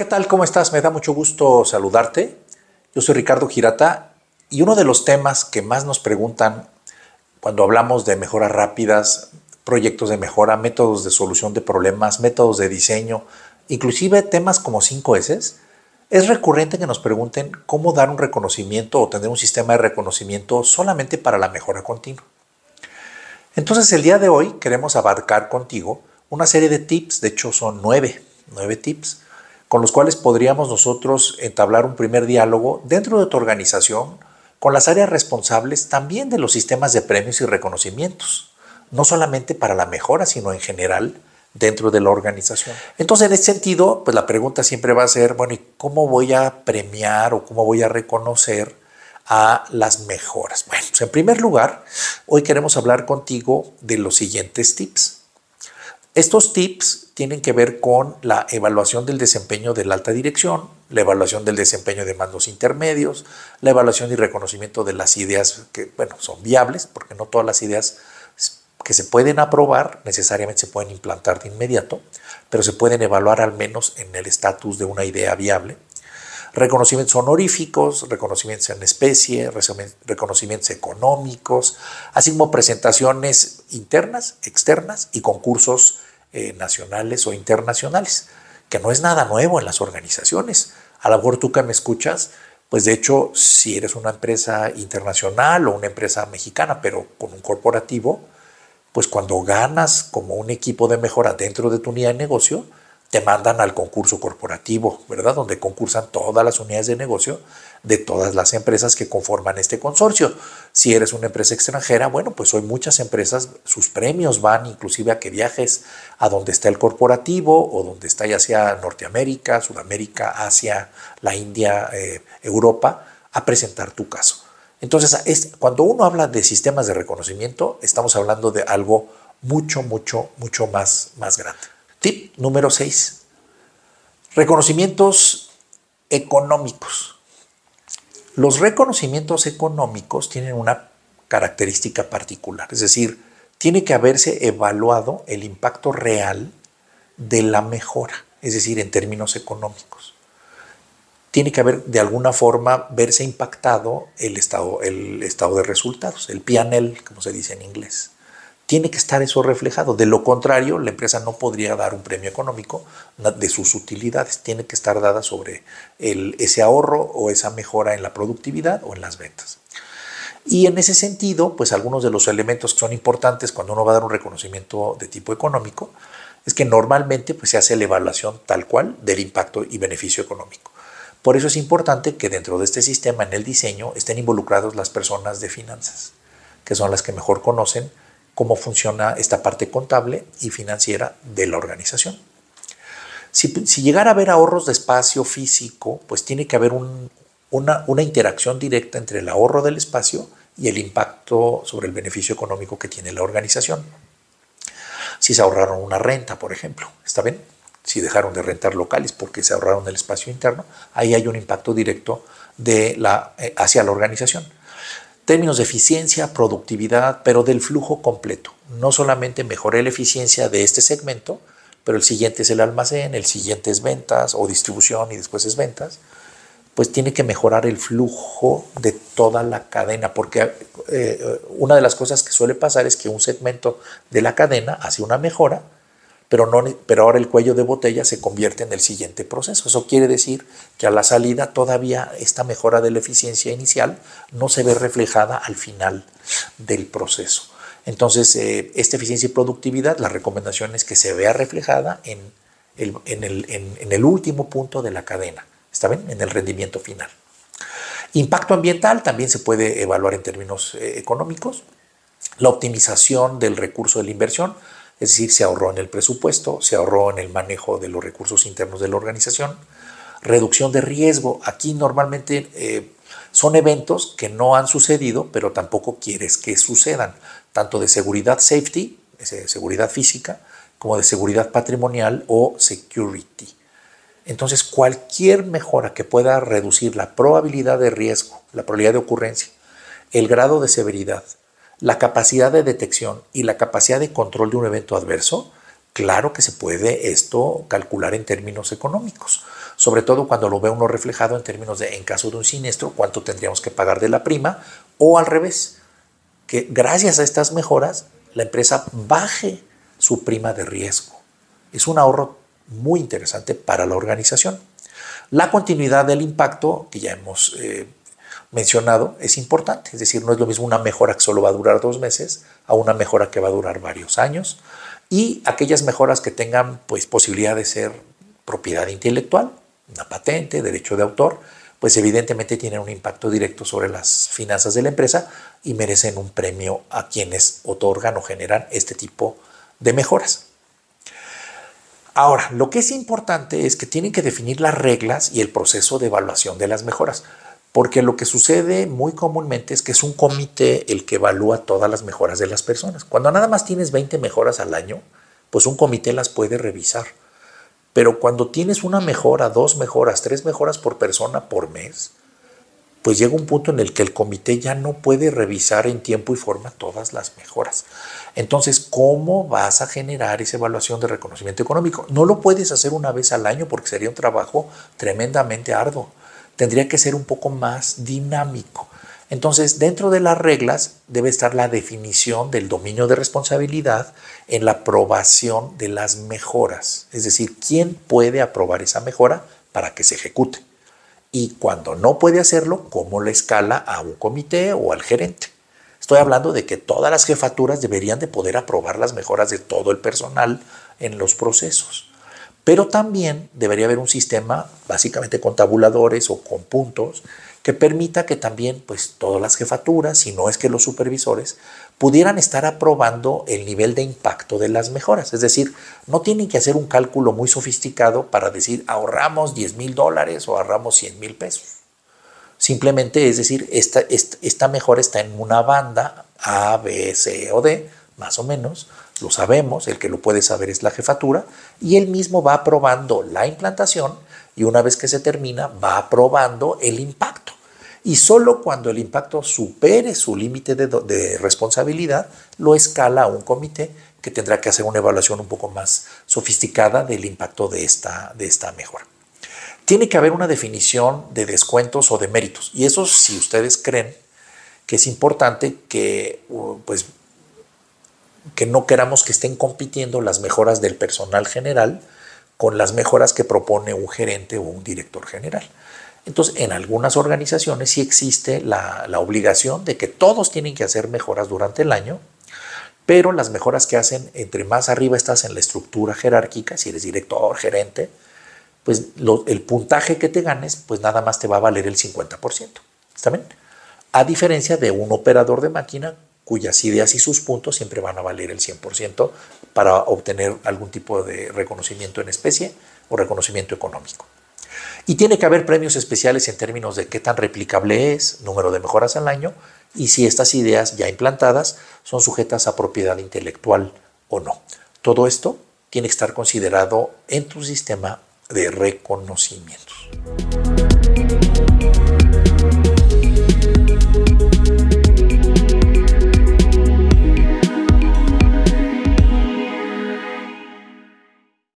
¿qué tal? ¿Cómo estás? Me da mucho gusto saludarte. Yo soy Ricardo Girata y uno de los temas que más nos preguntan cuando hablamos de mejoras rápidas, proyectos de mejora, métodos de solución de problemas, métodos de diseño, inclusive temas como 5S, es recurrente que nos pregunten cómo dar un reconocimiento o tener un sistema de reconocimiento solamente para la mejora continua. Entonces el día de hoy queremos abarcar contigo una serie de tips, de hecho son nueve, nueve tips, con los cuales podríamos nosotros entablar un primer diálogo dentro de tu organización con las áreas responsables también de los sistemas de premios y reconocimientos, no solamente para la mejora, sino en general dentro de la organización. Entonces, en ese sentido, pues la pregunta siempre va a ser, bueno, ¿y cómo voy a premiar o cómo voy a reconocer a las mejoras? Bueno, pues, en primer lugar, hoy queremos hablar contigo de los siguientes tips. Estos tips tienen que ver con la evaluación del desempeño de la alta dirección, la evaluación del desempeño de mandos intermedios, la evaluación y reconocimiento de las ideas que, bueno, son viables, porque no todas las ideas que se pueden aprobar necesariamente se pueden implantar de inmediato, pero se pueden evaluar al menos en el estatus de una idea viable. Reconocimientos honoríficos, reconocimientos en especie, reconocimientos económicos, así como presentaciones internas, externas y concursos eh, nacionales o internacionales, que no es nada nuevo en las organizaciones. A lo mejor tú que me escuchas, pues de hecho, si eres una empresa internacional o una empresa mexicana, pero con un corporativo, pues cuando ganas como un equipo de mejora dentro de tu unidad de negocio, te mandan al concurso corporativo, ¿verdad? Donde concursan todas las unidades de negocio de todas las empresas que conforman este consorcio. Si eres una empresa extranjera, bueno, pues hoy muchas empresas, sus premios van inclusive a que viajes a donde está el corporativo o donde está ya sea Norteamérica, Sudamérica, Asia, la India, eh, Europa, a presentar tu caso. Entonces, cuando uno habla de sistemas de reconocimiento, estamos hablando de algo mucho, mucho, mucho más, más grande. Tip número 6. Reconocimientos económicos. Los reconocimientos económicos tienen una característica particular, es decir, tiene que haberse evaluado el impacto real de la mejora, es decir, en términos económicos. Tiene que haber de alguna forma verse impactado el estado, el estado de resultados, el PNL, como se dice en inglés. Tiene que estar eso reflejado. De lo contrario, la empresa no podría dar un premio económico de sus utilidades. Tiene que estar dada sobre ese ahorro o esa mejora en la productividad o en las ventas. Y en ese sentido, pues algunos de los elementos que son importantes cuando uno va a dar un reconocimiento de tipo económico es que normalmente pues, se hace la evaluación tal cual del impacto y beneficio económico. Por eso es importante que dentro de este sistema, en el diseño, estén involucrados las personas de finanzas, que son las que mejor conocen cómo funciona esta parte contable y financiera de la organización. Si, si llegara a haber ahorros de espacio físico, pues tiene que haber una, interacción directa entre el ahorro del espacio y el impacto sobre el beneficio económico que tiene la organización. Si se ahorraron una renta, por ejemplo, ¿está bien? Si dejaron de rentar locales porque se ahorraron el espacio interno, ahí hay un impacto directo eh, hacia la organización términos de eficiencia, productividad, pero del flujo completo. No solamente mejoré la eficiencia de este segmento, pero el siguiente es el almacén, el siguiente es ventas o distribución y después es ventas, pues tiene que mejorar el flujo de toda la cadena, porque eh, una de las cosas que suele pasar es que un segmento de la cadena hace una mejora, pero, ahora el cuello de botella se convierte en el siguiente proceso. Eso quiere decir que a la salida todavía esta mejora de la eficiencia inicial no se ve reflejada al final del proceso. Entonces, eh, esta eficiencia y productividad, la recomendación es que se vea reflejada en el, último punto de la cadena, ¿está bien? En el rendimiento final. Impacto ambiental también se puede evaluar en términos eh, económicos. La optimización del recurso de la inversión, es decir, se ahorró en el presupuesto, se ahorró en el manejo de los recursos internos de la organización. Reducción de riesgo. Aquí normalmente eh, son eventos que no han sucedido, pero tampoco quieres que sucedan, tanto de seguridad safety, seguridad física, como de seguridad patrimonial o security. Entonces, cualquier mejora que pueda reducir la probabilidad de riesgo, la probabilidad de ocurrencia, el grado de severidad la capacidad de detección y la capacidad de control de un evento adverso, claro que se puede esto calcular en términos económicos, sobre todo cuando lo ve uno reflejado en términos de, en caso de un siniestro, cuánto tendríamos que pagar de la prima, o al revés, que gracias a estas mejoras la empresa baje su prima de riesgo. Es un ahorro muy interesante para la organización. La continuidad del impacto, que ya hemos eh, mencionado es importante. Es decir, no es lo mismo una mejora que solo va a durar dos meses a una mejora que va a durar varios años. Y aquellas mejoras que tengan pues, posibilidad de ser propiedad intelectual, una patente, derecho de autor, pues evidentemente tienen un impacto directo sobre las finanzas de la empresa y merecen un premio a quienes otorgan o generan este tipo de mejoras. Ahora, lo que es importante es que tienen que definir las reglas y el proceso de evaluación de las mejoras. Porque lo que sucede muy comúnmente es que es un comité el que evalúa todas las mejoras de las personas. Cuando nada más tienes 20 mejoras al año, pues un comité las puede revisar. Pero cuando tienes una mejora, dos mejoras, tres mejoras por persona por mes, pues llega un punto en el que el comité ya no puede revisar en tiempo y forma todas las mejoras. Entonces, ¿cómo vas a generar esa evaluación de reconocimiento económico? No lo puedes hacer una vez al año porque sería un trabajo tremendamente arduo tendría que ser un poco más dinámico. Entonces, dentro de las reglas debe estar la definición del dominio de responsabilidad en la aprobación de las mejoras, es decir, quién puede aprobar esa mejora para que se ejecute. Y cuando no puede hacerlo, ¿cómo la escala a un comité o al gerente? Estoy hablando de que todas las jefaturas deberían de poder aprobar las mejoras de todo el personal en los procesos. Pero también debería haber un sistema básicamente con tabuladores o con puntos que permita que también pues todas las jefaturas, si no es que los supervisores, pudieran estar aprobando el nivel de impacto de las mejoras. Es decir, no tienen que hacer un cálculo muy sofisticado para decir ahorramos 10 mil dólares o ahorramos 100 mil pesos. Simplemente es decir, esta mejora está en una banda A, B, C o D más o menos, lo sabemos, el que lo puede saber es la jefatura, y él mismo va aprobando la implantación y una vez que se termina va aprobando el impacto. Y solo cuando el impacto supere su límite de, responsabilidad, lo escala a un comité que tendrá que hacer una evaluación un poco más sofisticada del impacto de esta, de esta mejora. Tiene que haber una definición de descuentos o de méritos. Y eso si ustedes creen que es importante que uh, pues, que no queramos que estén compitiendo las mejoras del personal general con las mejoras que propone un gerente o un director general. Entonces, en algunas organizaciones sí existe la, obligación de que todos tienen que hacer mejoras durante el año, pero las mejoras que hacen, entre más arriba estás en la estructura jerárquica, si eres director, gerente, pues el puntaje que te ganes, pues nada más te va a valer el 50%. ¿Está bien? A diferencia de un operador de máquina cuyas ideas y sus puntos siempre van a valer el 100% para obtener algún tipo de reconocimiento en especie o reconocimiento económico. Y tiene que haber premios especiales en términos de qué tan replicable es, número de mejoras al año y si estas ideas ya implantadas son sujetas a propiedad intelectual o no. Todo esto tiene que estar considerado en tu sistema de reconocimientos.